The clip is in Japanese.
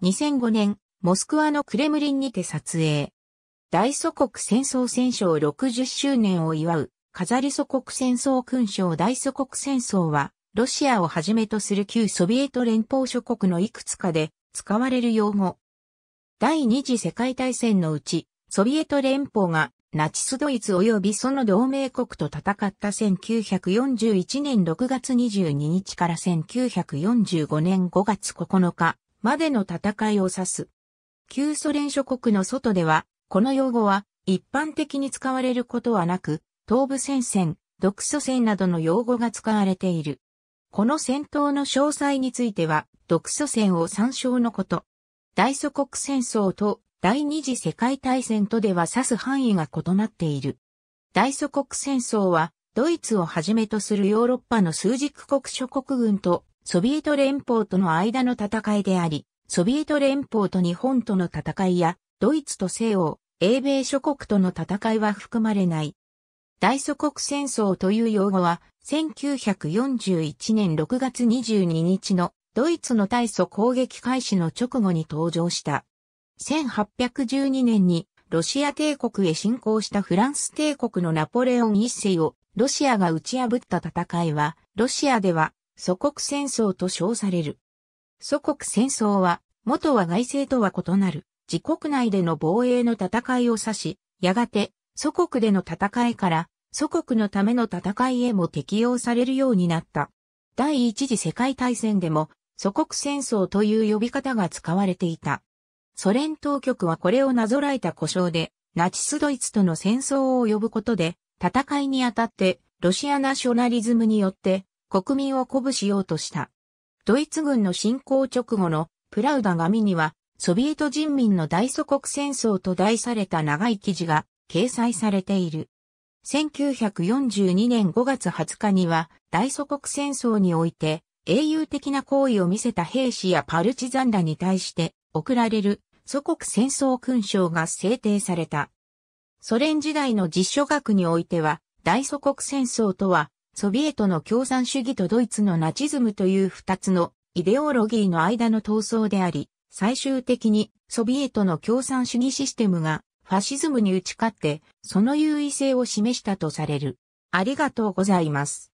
2005年、モスクワのクレムリンにて撮影。大祖国戦争戦勝60周年を祝う、飾り祖国戦争勲章大祖国戦争は、ロシアをはじめとする旧ソビエト連邦諸国のいくつかで使われる用語。第二次世界大戦のうち、ソビエト連邦がナチスドイツ及びその同盟国と戦った1941年6月22日から1945年5月9日までの戦いを指す。旧ソ連諸国の外では、この用語は一般的に使われることはなく、東部戦線、独ソ戦などの用語が使われている。この戦闘の詳細については、独ソ戦を参照のこと。大祖国戦争と第二次世界大戦とでは指す範囲が異なっている。大祖国戦争は、ドイツをはじめとするヨーロッパの枢軸国諸国軍とソビエト連邦との間の戦いであり、ソビエト連邦と日本との戦いや、ドイツと西欧、英米諸国との戦いは含まれない。大祖国戦争という用語は、1941年6月22日のドイツの大祖攻撃開始の直後に登場した。1812年にロシア帝国へ侵攻したフランス帝国のナポレオン一世をロシアが打ち破った戦いは、ロシアでは祖国戦争と称される。祖国戦争は、元は外政とは異なる、自国内での防衛の戦いを指し、やがて、祖国での戦いから、祖国のための戦いへも適用されるようになった。第一次世界大戦でも、祖国戦争という呼び方が使われていた。ソ連当局はこれをなぞらえた故障で、ナチスドイツとの戦争を呼ぶことで、戦いにあたって、ロシアナショナリズムによって、国民を鼓舞しようとした。ドイツ軍の侵攻直後のプラウダ紙には、ソビエト人民の大祖国戦争と題された長い記事が掲載されている。1942年5月20日には、大祖国戦争において、英雄的な行為を見せた兵士やパルチザンらに対して贈られる祖国戦争勲章が制定された。ソ連時代の実書学においては、大祖国戦争とはソビエトの共産主義とドイツのナチズムという二つのイデオロギーの間の闘争であり、最終的にソビエトの共産主義システムがファシズムに打ち勝って、その優位性を示したとされる。ありがとうございます。